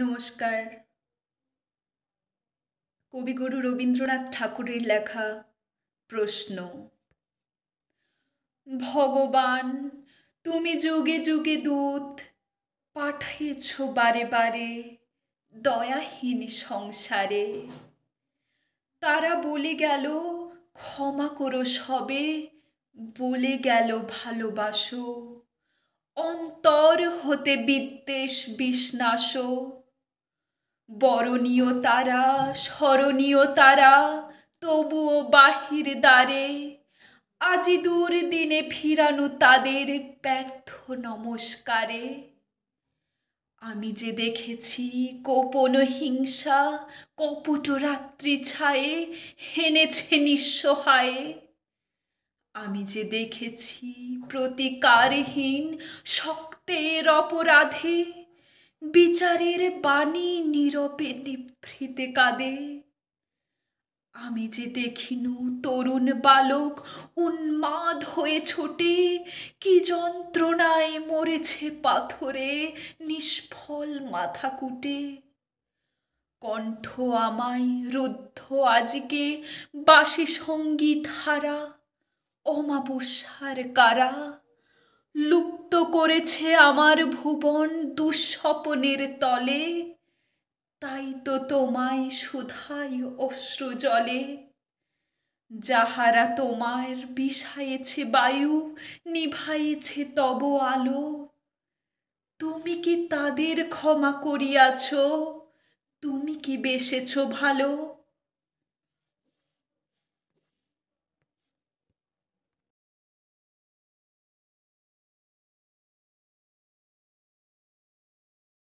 নমস্কার কবিগুরু রবীন্দ্রনাথ ঠাকুরের লেখা প্রশ্ন ভগবান তুমি যুগে যুগে দূত পাঠিয়েছ বারে বারে দয়াহীন সংসারে তারা বলে গেল ক্ষমা করো সবে বলে গেল ভালোবাসো অন্তর হতে বিদ্বেষ বিষ্ণাস বরণীয় তারা স্মরণীয় তারা তবুও বাহির দ্বারে আজি দূর দিনে ফিরানো তাদের ব্যর্থ নমস্কারে আমি যে দেখেছি কোপন হিংসা কপট রাত্রি ছায়ে হেনেছে নিঃসহায়ে আমি যে দেখেছি প্রতিকারহীন শক্তের অপরাধে বিচারের বাণী নীরবে নিভৃতে কাঁদে আমি যে দেখিনু তরুণ বালক উন্মাদ হয়ে ছোটে কি যন্ত্রণায় মরেছে পাথরে নিষ্ফল মাথা কুটে কণ্ঠ আমায় রুদ্ধ আজকে বাসি সঙ্গীত হারা অমাবস্যার কারা লুপ্ত করেছে আমার ভুবন দুঃস্বপনের তলে তাই তো তোমায় শুধাই অশ্রু জলে যাহারা তোমার বিষায়েছে বায়ু নিভাইছে তব আলো তুমি কি তাদের ক্ষমা করিয়াছ তুমি কি বেসেছ ভালো